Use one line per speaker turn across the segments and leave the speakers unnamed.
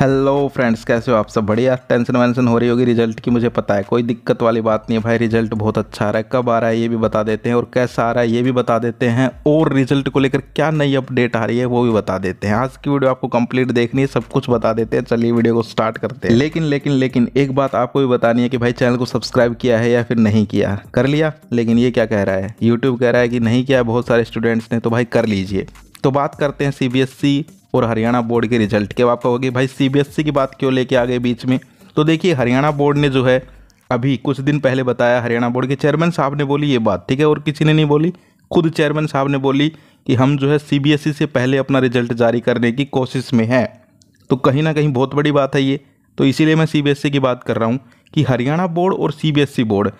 hello friends कैसे हो आप सब बढ़िया टेंशन वेंशन हो रही होगी रिजल्ट की मुझे पता है कोई दिक्कत वाली बात नहीं है भाई रिजल्ट बहुत अच्छा आ रहा है कब आ रहा है ये भी बता देते हैं और कैसा आ रहा है ये भी बता देते हैं और रिजल्ट को लेकर क्या नई अपडेट आ रही है वो भी बता देते हैं आज की वीडियो आपको कंप्लीट देखनी है सब कुछ बता देते हैं चलिए वीडियो को स्टार्ट करते हैं लेकिन लेकिन लेकिन एक बात आपको भी बतानी है कि भाई चैनल को सब्सक्राइब किया है या फिर नहीं किया कर लिया लेकिन ये क्या कह रहा है यूट्यूब कह रहा है कि नहीं किया बहुत सारे स्टूडेंट्स ने तो भाई कर लीजिए तो बात करते हैं सी और हरियाणा बोर्ड के रिजल्ट के आप कहोगे भाई सीबीएसई e की बात क्यों लेके आ गए बीच में तो देखिए हरियाणा बोर्ड ने जो है अभी कुछ दिन पहले बताया हरियाणा बोर्ड के चेयरमैन साहब ने बोली ये बात ठीक है और किसी ने नहीं बोली खुद चेयरमैन साहब ने बोली कि हम जो है सी e से पहले अपना रिजल्ट जारी करने की कोशिश में है तो कहीं ना कहीं बहुत बड़ी बात है ये तो इसीलिए मैं सी e की बात कर रहा हूँ कि हरियाणा बोर्ड और सी बोर्ड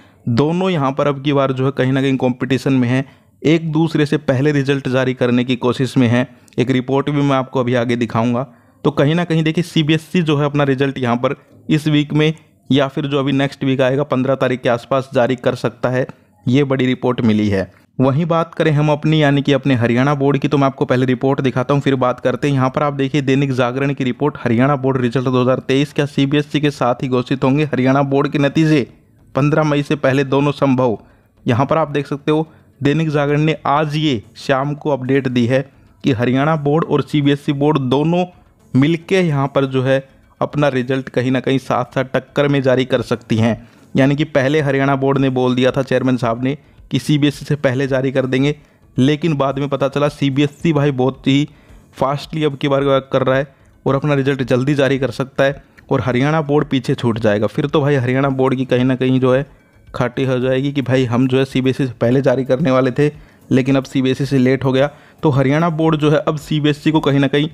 दोनों यहाँ पर अब की बार जो है कहीं ना कहीं कॉम्पिटिशन में है एक दूसरे से पहले रिजल्ट जारी करने की कोशिश में है एक रिपोर्ट भी मैं आपको अभी आगे दिखाऊंगा तो कहीं ना कहीं देखिए सीबीएसई e जो है अपना रिजल्ट यहाँ पर इस वीक में या फिर जो अभी नेक्स्ट वीक आएगा पंद्रह तारीख के आसपास जारी कर सकता है ये बड़ी रिपोर्ट मिली है वहीं बात करें हम अपनी यानी कि अपने हरियाणा बोर्ड की तो मैं आपको पहले रिपोर्ट दिखाता हूँ फिर बात करते हैं यहाँ पर आप देखिए दैनिक जागरण की रिपोर्ट हरियाणा बोर्ड रिजल्ट 2023 क्या सीबीएसई e के साथ ही घोषित होंगे हरियाणा बोर्ड के नतीजे 15 मई से पहले दोनों संभव यहाँ पर आप देख सकते हो दैनिक जागरण ने आज ये शाम को अपडेट दी है कि हरियाणा बोर्ड और सीबीएसई e बोर्ड दोनों मिलके यहाँ पर जो है अपना रिजल्ट कहीं ना कहीं साथ साथ टक्कर में जारी कर सकती हैं यानी कि पहले हरियाणा बोर्ड ने बोल दिया था चेयरमैन साहब ने कि सीबीएसई e से पहले जारी कर देंगे लेकिन बाद में पता चला सीबीएसई e भाई बहुत ही फास्टली अब की बार कर रहा है और अपना रिजल्ट जल्दी जारी कर सकता है और हरियाणा बोर्ड पीछे छूट जाएगा फिर तो भाई हरियाणा बोर्ड की कहीं ना कहीं जो है खाटी हो जाएगी कि भाई हम जो है सी से पहले जारी करने वाले थे लेकिन अब सी से लेट हो गया तो हरियाणा बोर्ड जो है अब सी e को कहीं ना कहीं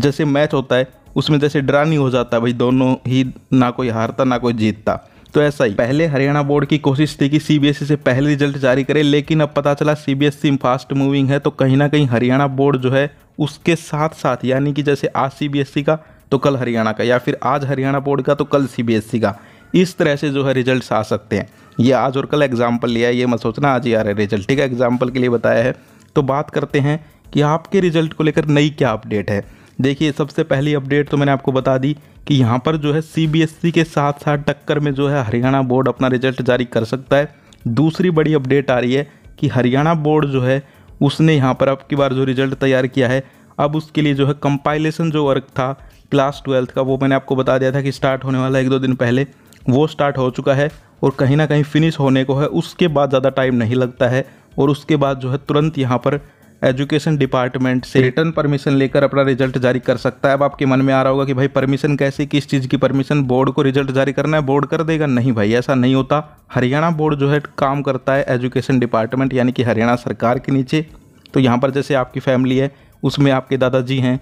जैसे मैच होता है उसमें जैसे ड्रा नहीं हो जाता भाई दोनों ही ना कोई हारता ना कोई जीतता तो ऐसा ही पहले हरियाणा बोर्ड की कोशिश थी कि ई e से पहले रिजल्ट जारी करे लेकिन अब पता चला C CBSE e fast moving है तो कहीं ना कहीं हरियाणा बोर्ड जो है उसके साथ साथ यानी कि जैसे आज सी का तो कल हरियाणा का या फिर आज हरियाणा बोर्ड का तो कल सी का इस तरह से जो है रिजल्ट आ सकते हैं ये आज और कल एग्जाम्पल लिया है ये मत सोचना आज ही आ रहा है रिजल्ट ठीक है एग्जाम्पल के लिए बताया है तो बात करते हैं कि आपके रिजल्ट को लेकर नई क्या अपडेट है देखिए सबसे पहली अपडेट तो मैंने आपको बता दी कि यहाँ पर जो है सी e के साथ साथ टक्कर में जो है हरियाणा बोर्ड अपना रिजल्ट जारी कर सकता है दूसरी बड़ी अपडेट आ रही है कि हरियाणा बोर्ड जो है उसने यहाँ पर अब की बार जो रिजल्ट तैयार किया है अब उसके लिए जो है कंपाइलेशन जो वर्क था क्लास ट्वेल्थ का वो मैंने आपको बता दिया था कि स्टार्ट होने वाला एक दो दिन पहले वो स्टार्ट हो चुका है और कहीं ना कहीं फिनिश होने को है उसके बाद ज़्यादा टाइम नहीं लगता है और उसके बाद जो है तुरंत यहाँ पर एजुकेशन डिपार्टमेंट से रिटर्न परमिशन लेकर अपना रिजल्ट जारी कर सकता है अब आपके मन में आ रहा होगा कि भाई परमिशन कैसे किस चीज़ की परमिशन बोर्ड को रिजल्ट जारी करना है बोर्ड कर देगा नहीं भाई ऐसा नहीं होता हरियाणा बोर्ड जो है काम करता है एजुकेशन डिपार्टमेंट यानी कि हरियाणा सरकार के नीचे तो यहाँ पर जैसे आपकी फैमिली है उसमें आपके दादाजी हैं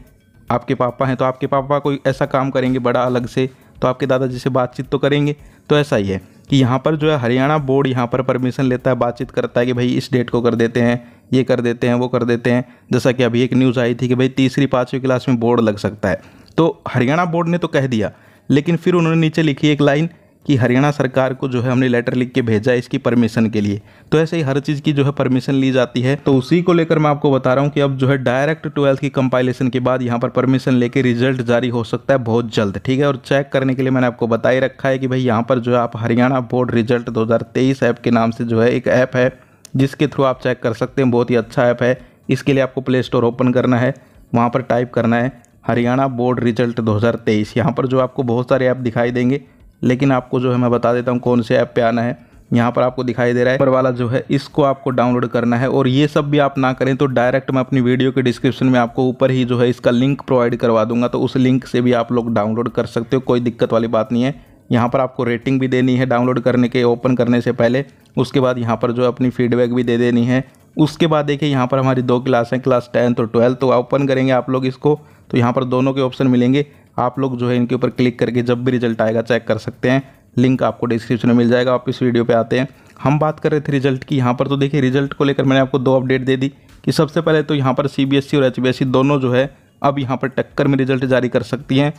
आपके पापा हैं तो आपके पापा कोई ऐसा काम करेंगे बड़ा अलग से तो आपके दादाजी से बातचीत तो करेंगे तो ऐसा ही है कि यहाँ पर जो है हरियाणा बोर्ड यहाँ पर परमिशन लेता है बातचीत करता है कि भाई इस डेट को कर देते हैं ये कर देते हैं वो कर देते हैं जैसा कि अभी एक न्यूज़ आई थी कि भाई तीसरी पाँचवीं क्लास में बोर्ड लग सकता है तो हरियाणा बोर्ड ने तो कह दिया लेकिन फिर उन्होंने नीचे लिखी एक लाइन कि हरियाणा सरकार को जो है हमने लेटर लिख के भेजा है इसकी परमिशन के लिए तो ऐसे ही हर चीज़ की जो है परमिशन ली जाती है तो उसी को लेकर मैं आपको बता रहा हूँ कि अब जो है डायरेक्ट ट्वेल्थ की कंपाइलेशन के बाद यहाँ पर परमिशन लेके रिजल्ट जारी हो सकता है बहुत जल्द ठीक है और चेक करने के लिए मैंने आपको बता ही रखा है कि भाई यहाँ पर जो है आप हरियाणा बोर्ड रिजल्ट दो ऐप के नाम से जो है एक ऐप है जिसके थ्रू आप चेक कर सकते हैं बहुत ही अच्छा ऐप है इसके लिए आपको प्ले स्टोर ओपन करना है वहाँ पर टाइप करना है हरियाणा बोर्ड रिजल्ट 2023 यहाँ पर जो आपको बहुत सारे ऐप दिखाई देंगे लेकिन आपको जो है मैं बता देता हूँ कौन से ऐप पे आना है यहाँ पर आपको दिखाई दे रहा है ऊपर वाला जो है इसको आपको डाउनलोड करना है और ये सब भी आप ना करें तो डायरेक्ट मैं अपनी वीडियो के डिस्क्रिप्शन में आपको ऊपर ही जो है इसका लिंक प्रोवाइड करवा दूंगा तो उस लिंक से भी आप लोग डाउनलोड कर सकते हो कोई दिक्कत वाली बात नहीं है यहाँ पर आपको रेटिंग भी देनी है डाउनलोड करने के ओपन करने से पहले उसके बाद यहाँ पर जो अपनी फीडबैक भी दे देनी है उसके बाद देखिए यहाँ पर हमारी दो क्लास हैं क्लास टेंथ और ट्वेल्थ तो ओपन करेंगे आप लोग इसको तो यहाँ पर दोनों के ऑप्शन मिलेंगे आप लोग जो है इनके ऊपर क्लिक करके जब भी रिजल्ट आएगा चेक कर सकते हैं लिंक आपको डिस्क्रिप्शन में मिल जाएगा आप इस वीडियो पे आते हैं हम बात कर रहे थे रिजल्ट की यहाँ पर तो देखिए रिजल्ट को लेकर मैंने आपको दो अपडेट दे दी कि सबसे पहले तो यहाँ पर सी e और एच e दोनों जो है अब यहाँ पर टक्कर में रिजल्ट जारी कर सकती हैं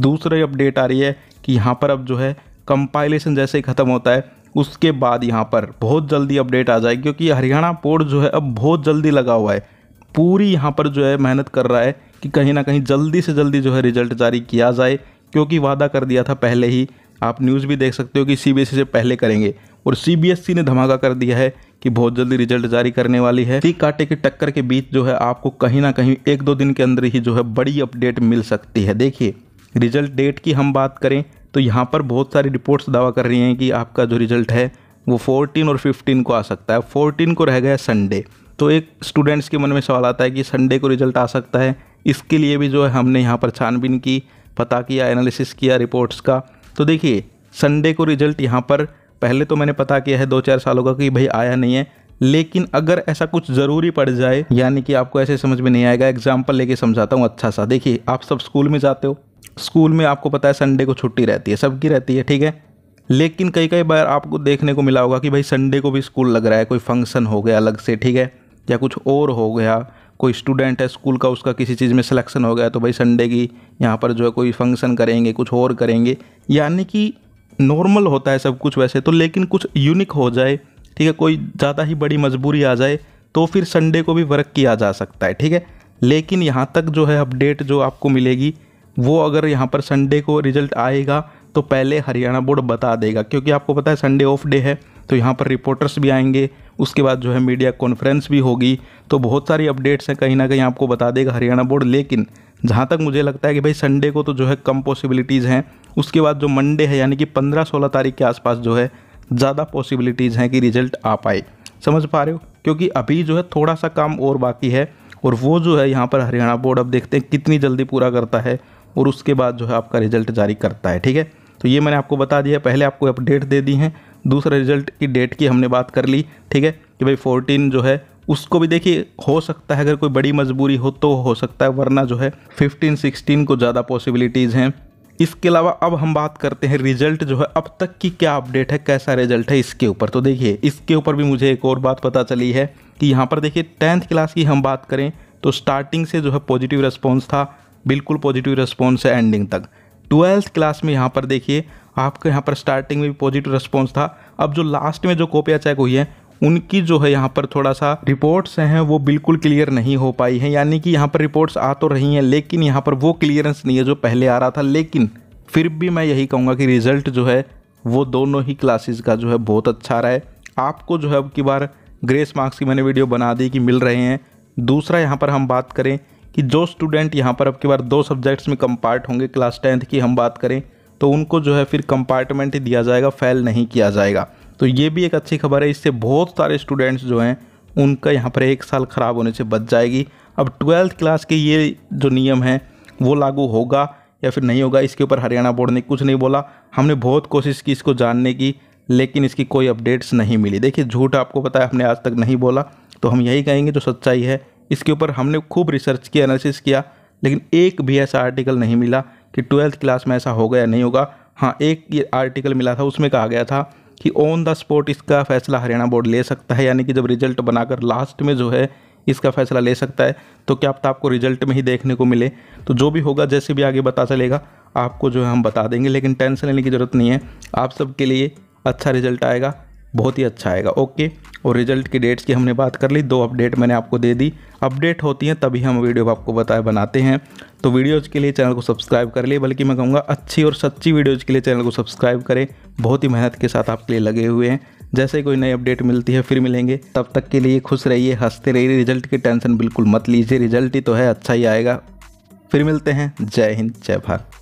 दूसरी अपडेट आ रही है कि यहाँ पर अब जो है कंपाइलेशन जैसे ही ख़त्म होता है उसके बाद यहाँ पर बहुत जल्दी अपडेट आ जाएगी क्योंकि हरियाणा पोर्ड जो है अब बहुत जल्दी लगा हुआ है पूरी यहाँ पर जो है मेहनत कर रहा है कि कहीं ना कहीं जल्दी से जल्दी जो है रिजल्ट जारी किया जाए क्योंकि वादा कर दिया था पहले ही आप न्यूज़ भी देख सकते हो कि सी से पहले करेंगे और सी ने धमाका कर दिया है कि बहुत जल्दी रिजल्ट जारी करने वाली है ठीक काटे की टक्कर के बीच जो है आपको कहीं ना कहीं एक दो दिन के अंदर ही जो है बड़ी अपडेट मिल सकती है देखिए रिजल्ट डेट की हम बात करें तो यहाँ पर बहुत सारी रिपोर्ट्स दावा कर रही हैं कि आपका जो रिजल्ट है वो 14 और 15 को आ सकता है 14 को रह गया संडे तो एक स्टूडेंट्स के मन में सवाल आता है कि संडे को रिजल्ट आ सकता है इसके लिए भी जो है हमने यहाँ पर छानबीन की पता किया एनालिसिस किया रिपोर्ट्स का तो देखिए संडे को रिजल्ट यहाँ पर पहले तो मैंने पता किया है दो चार सालों का कि भाई आया नहीं है लेकिन अगर ऐसा कुछ ज़रूरी पड़ जाए यानी कि आपको ऐसे समझ में नहीं आएगा एग्जाम्पल लेके समझाता हूँ अच्छा सा देखिए आप सब स्कूल में जाते हो स्कूल में आपको पता है संडे को छुट्टी रहती है सबकी रहती है ठीक है लेकिन कई कई बार आपको देखने को मिला होगा कि भाई संडे को भी स्कूल लग रहा है कोई फंक्शन हो गया अलग से ठीक है या कुछ और हो गया कोई स्टूडेंट है स्कूल का उसका किसी चीज़ में सिलेक्शन हो गया तो भाई संडे की यहाँ पर जो है कोई फंक्शन करेंगे कुछ और करेंगे यानी कि नॉर्मल होता है सब कुछ वैसे तो लेकिन कुछ यूनिक हो जाए ठीक है कोई ज़्यादा ही बड़ी मजबूरी आ जाए तो फिर संडे को भी वर्क किया जा सकता है ठीक है लेकिन यहाँ तक जो है अपडेट जो आपको मिलेगी वो अगर यहाँ पर संडे को रिजल्ट आएगा तो पहले हरियाणा बोर्ड बता देगा क्योंकि आपको पता है संडे ऑफ डे है तो यहाँ पर रिपोर्टर्स भी आएंगे उसके बाद जो है मीडिया कॉन्फ्रेंस भी होगी तो बहुत सारी अपडेट्स हैं कहीं ना कहीं आपको बता देगा हरियाणा बोर्ड लेकिन जहाँ तक मुझे लगता है कि भाई संडे को तो जो है कम पॉसिबिलिटीज़ हैं उसके बाद जो मंडे है यानी कि पंद्रह सोलह तारीख के आसपास जो है ज़्यादा पॉसिबिलिटीज़ हैं कि रिजल्ट आ पाए समझ पा रहे हो क्योंकि अभी जो है थोड़ा सा काम और बाकी है और वो जो है यहाँ पर हरियाणा बोर्ड अब देखते हैं कितनी जल्दी पूरा करता है और उसके बाद जो है आपका रिजल्ट जारी करता है ठीक है तो ये मैंने आपको बता दिया पहले आपको अपडेट दे दी हैं दूसरा रिजल्ट की डेट की हमने बात कर ली ठीक है कि भाई फोर्टीन जो है उसको भी देखिए हो सकता है अगर कोई बड़ी मजबूरी हो तो हो सकता है वरना जो है फिफ्टीन सिक्सटीन को ज़्यादा पॉसिबिलिटीज़ हैं इसके अलावा अब हम बात करते हैं रिजल्ट जो है अब तक की क्या अपडेट है कैसा रिजल्ट है इसके ऊपर तो देखिए इसके ऊपर भी मुझे एक और बात पता चली है कि यहाँ पर देखिए टेंथ क्लास की हम बात करें तो स्टार्टिंग से जो है पॉजिटिव रिस्पॉन्स था बिल्कुल पॉजिटिव रिस्पॉन्स है एंडिंग तक ट्वेल्थ क्लास में यहाँ पर देखिए आपके यहाँ पर स्टार्टिंग में भी पॉजिटिव रिस्पॉन्स था अब जो लास्ट में जो कॉपियाँ चेक हुई हैं उनकी जो है यहाँ पर थोड़ा सा रिपोर्ट्स हैं वो बिल्कुल क्लियर नहीं हो पाई हैं यानी कि यहाँ पर रिपोर्ट्स आ तो रही हैं लेकिन यहाँ पर वो क्लियरेंस नहीं है जो पहले आ रहा था लेकिन फिर भी मैं यही कहूँगा कि रिजल्ट जो है वो दोनों ही क्लासेस का जो है बहुत अच्छा रहा है आपको जो है अब की बार ग्रेस मार्क्स की मैंने वीडियो बना दी कि मिल रहे हैं दूसरा यहाँ पर हम बात करें कि जो स्टूडेंट यहाँ पर अब की बार दो सब्जेक्ट्स में कम पार्ट होंगे क्लास टेंथ की हम बात करें तो उनको जो है फिर कंपार्टमेंट दिया जाएगा फेल नहीं किया जाएगा तो ये भी एक अच्छी खबर है इससे बहुत सारे स्टूडेंट्स जो हैं उनका यहाँ पर एक साल ख़राब होने से बच जाएगी अब ट्वेल्थ क्लास के ये जो नियम है वो लागू होगा या फिर नहीं होगा इसके ऊपर हरियाणा बोर्ड ने कुछ नहीं बोला हमने बहुत कोशिश की इसको जानने की लेकिन इसकी कोई अपडेट्स नहीं मिली देखिए झूठ आपको पता है हमने आज तक नहीं बोला तो हम यही कहेंगे जो सच्चाई है इसके ऊपर हमने खूब रिसर्च किया एनालिसिस किया लेकिन एक भी ऐसा आर्टिकल नहीं मिला कि ट्वेल्थ क्लास में ऐसा होगा या नहीं होगा हाँ एक ये आर्टिकल मिला था उसमें कहा गया था कि ऑन द स्पॉट इसका फैसला हरियाणा बोर्ड ले सकता है यानी कि जब रिजल्ट बनाकर लास्ट में जो है इसका फैसला ले सकता है तो क्या पता आपको रिजल्ट में ही देखने को मिले तो जो भी होगा जैसे भी आगे बता चलेगा आपको जो है हम बता देंगे लेकिन टेंशन लेने की ज़रूरत नहीं है आप सबके लिए अच्छा रिजल्ट आएगा बहुत ही अच्छा आएगा ओके और रिजल्ट की डेट्स की हमने बात कर ली दो अपडेट मैंने आपको दे दी अपडेट होती हैं तभी हम वीडियो आपको बताए बनाते हैं तो वीडियोज़ के लिए चैनल को सब्सक्राइब कर लिए बल्कि मैं कहूँगा अच्छी और सच्ची वीडियोज़ के लिए चैनल को सब्सक्राइब करें बहुत ही मेहनत के साथ आपके लिए लगे हुए हैं जैसे कोई नई अपडेट मिलती है फिर मिलेंगे तब तक के लिए खुश रहिए हंसते रहिए रिजल्ट की टेंशन बिल्कुल मत लीजिए रिजल्ट ही तो है अच्छा ही आएगा फिर मिलते हैं जय हिंद जय भारत